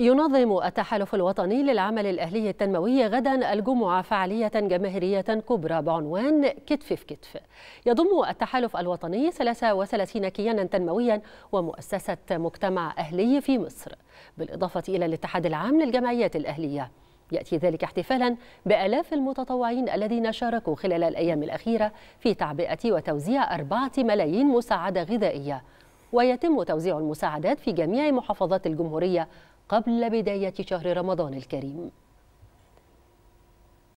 ينظم التحالف الوطني للعمل الأهلي التنموي غدا الجمعة فعالية جماهيرية كبرى بعنوان كتف في كتف يضم التحالف الوطني 33 كيانا تنمويا ومؤسسة مجتمع أهلي في مصر بالإضافة إلى الاتحاد العام للجمعيات الأهلية يأتي ذلك احتفالا بألاف المتطوعين الذين شاركوا خلال الأيام الأخيرة في تعبئة وتوزيع أربعة ملايين مساعدة غذائية ويتم توزيع المساعدات في جميع محافظات الجمهورية قبل بداية شهر رمضان الكريم